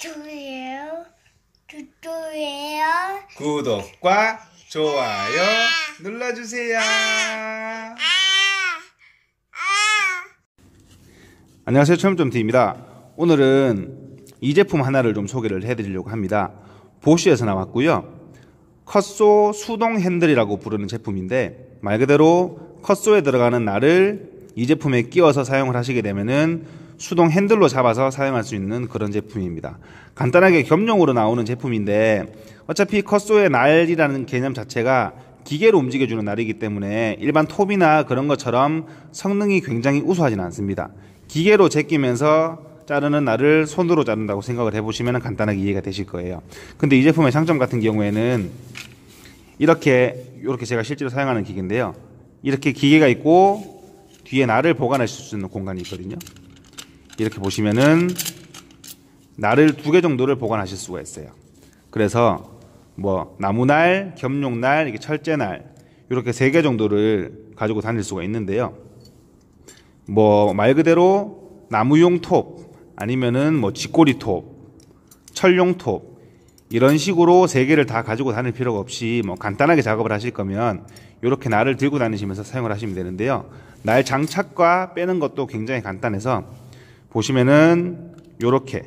좋아요. 좋아요. 구독과 좋아요 아. 눌러주세요. 아. 아. 아. 안녕하세요. 처음점T입니다. 오늘은 이 제품 하나를 좀 소개를 해드리려고 합니다. 보쉬에서 나왔고요. 컷소 수동 핸들이라고 부르는 제품인데 말 그대로 컷소에 들어가는 날을 이 제품에 끼워서 사용을 하시게 되면은 수동 핸들로 잡아서 사용할 수 있는 그런 제품입니다. 간단하게 겸용으로 나오는 제품인데 어차피 컷소의 날이라는 개념 자체가 기계로 움직여주는 날이기 때문에 일반 톱이나 그런 것처럼 성능이 굉장히 우수하지는 않습니다. 기계로 제끼면서 자르는 날을 손으로 자른다고 생각을 해보시면 간단하게 이해가 되실 거예요. 근데 이 제품의 장점 같은 경우에는 이렇게 이렇게 제가 실제로 사용하는 기계인데요. 이렇게 기계가 있고 뒤에 날을 보관할 수 있는 공간이 있거든요. 이렇게 보시면은 날을 두 개 정도를 보관하실 수가 있어요. 그래서 뭐 나무날, 겸용날, 이게 철제날 이렇게 세 개 정도를 가지고 다닐 수가 있는데요. 뭐 말 그대로 나무용 톱 아니면은 뭐 쥐꼬리 톱, 철용 톱 이런 식으로 세 개를 다 가지고 다닐 필요가 없이 뭐 간단하게 작업을 하실 거면 이렇게 날을 들고 다니시면서 사용을 하시면 되는데요. 날 장착과 빼는 것도 굉장히 간단해서 보시면은 요렇게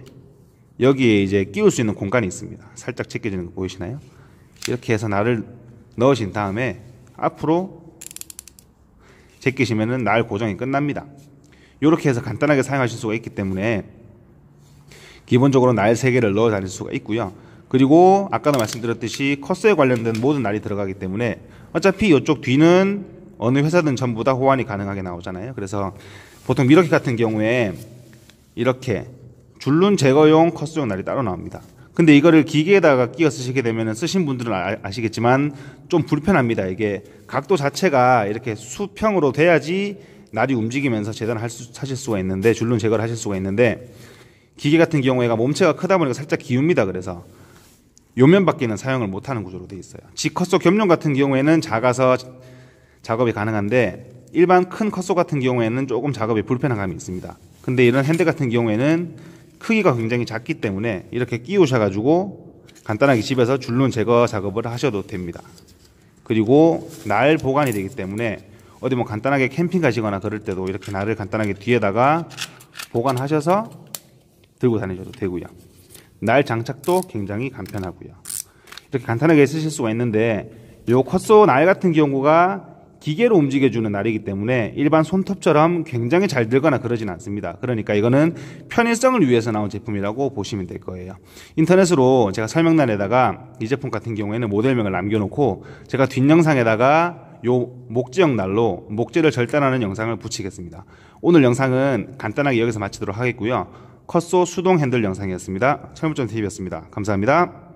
여기에 이제 끼울 수 있는 공간이 있습니다. 살짝 제껴지는 거 보이시나요? 이렇게 해서 날을 넣으신 다음에 앞으로 제끼시면은 날 고정이 끝납니다. 요렇게 해서 간단하게 사용하실 수가 있기 때문에 기본적으로 날 3개를 넣어 다닐 수가 있고요. 그리고 아까도 말씀드렸듯이 커스에 관련된 모든 날이 들어가기 때문에 어차피 이쪽 뒤는 어느 회사든 전부 다 호환이 가능하게 나오잖아요. 그래서 보통 미러키 같은 경우에 이렇게 줄눈 제거용 커스용 날이 따로 나옵니다. 근데 이거를 기계에다가 끼워 쓰시게 되면 쓰신 분들은 아, 시겠지만좀 불편합니다. 이게 각도 자체가 이렇게 수평으로 돼야지 날이 움직이면서 재단을 수, 하실 수가 있는데 줄눈 제거를 하실 수가 있는데 기계 같은 경우에가 몸체가 크다 보니까 살짝 기웁니다. 그래서 요면밖에는 사용을 못하는 구조로 되어 있어요. 지컷소 겸용 같은 경우에는 작아서 작업이 가능한데 일반 큰 컷소 같은 경우에는 조금 작업이 불편한 감이 있습니다. 근데 이런 핸드 같은 경우에는 크기가 굉장히 작기 때문에 이렇게 끼우셔가지고 간단하게 집에서 줄눈 제거 작업을 하셔도 됩니다. 그리고 날 보관이 되기 때문에 어디 뭐 간단하게 캠핑 가시거나 그럴 때도 이렇게 날을 간단하게 뒤에다가 보관하셔서 들고 다니셔도 되고요. 날 장착도 굉장히 간편하고요. 이렇게 간단하게 쓰실 수가 있는데 요 컷소 날 같은 경우가 기계로 움직여주는 날이기 때문에 일반 손톱처럼 굉장히 잘 들거나 그러진 않습니다. 그러니까 이거는 편의성을 위해서 나온 제품이라고 보시면 될 거예요. 인터넷으로 제가 설명란에다가 이 제품 같은 경우에는 모델명을 남겨놓고 제가 뒷영상에다가 요 목재형 날로 목재를 절단하는 영상을 붙이겠습니다. 오늘 영상은 간단하게 여기서 마치도록 하겠고요. 컷소 수동 핸들 영상이었습니다. 철물점 TV였습니다. 감사합니다.